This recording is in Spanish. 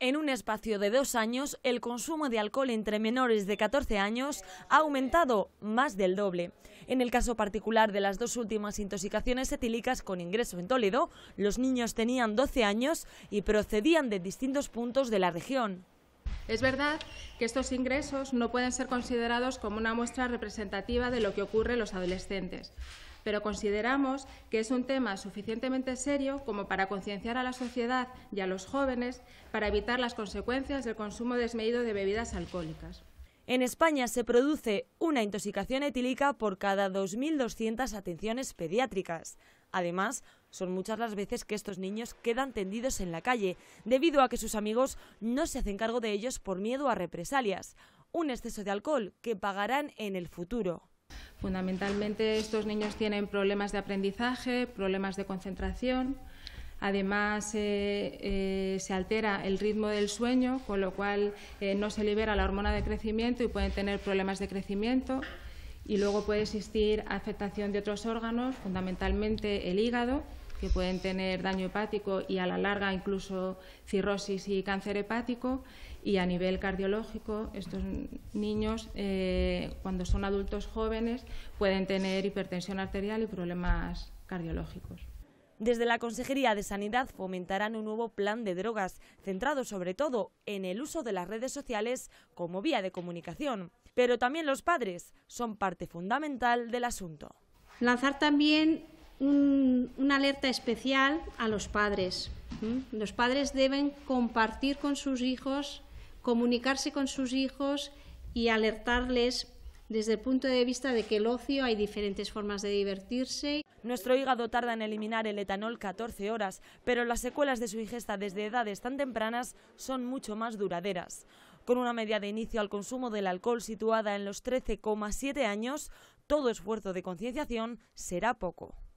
En un espacio de dos años, el consumo de alcohol entre menores de 14 años ha aumentado más del doble. En el caso particular de las dos últimas intoxicaciones etílicas con ingreso en Toledo, los niños tenían 12 años y procedían de distintos puntos de la región. Es verdad que estos ingresos no pueden ser considerados como una muestra representativa de lo que ocurre en los adolescentes, pero consideramos que es un tema suficientemente serio como para concienciar a la sociedad y a los jóvenes para evitar las consecuencias del consumo desmedido de bebidas alcohólicas. En España se produce una intoxicación etílica por cada 2.200 atenciones pediátricas. Además, son muchas las veces que estos niños quedan tendidos en la calle, debido a que sus amigos no se hacen cargo de ellos por miedo a represalias. Un exceso de alcohol que pagarán en el futuro. Fundamentalmente estos niños tienen problemas de aprendizaje, problemas de concentración, Además, eh, eh, se altera el ritmo del sueño, con lo cual eh, no se libera la hormona de crecimiento y pueden tener problemas de crecimiento. Y luego puede existir afectación de otros órganos, fundamentalmente el hígado, que pueden tener daño hepático y a la larga incluso cirrosis y cáncer hepático. Y a nivel cardiológico, estos niños, eh, cuando son adultos jóvenes, pueden tener hipertensión arterial y problemas cardiológicos. Desde la Consejería de Sanidad fomentarán un nuevo plan de drogas, centrado sobre todo en el uso de las redes sociales como vía de comunicación. Pero también los padres son parte fundamental del asunto. Lanzar también un, una alerta especial a los padres. Los padres deben compartir con sus hijos, comunicarse con sus hijos y alertarles desde el punto de vista de que el ocio hay diferentes formas de divertirse. Nuestro hígado tarda en eliminar el etanol 14 horas, pero las secuelas de su ingesta desde edades tan tempranas son mucho más duraderas. Con una media de inicio al consumo del alcohol situada en los 13,7 años, todo esfuerzo de concienciación será poco.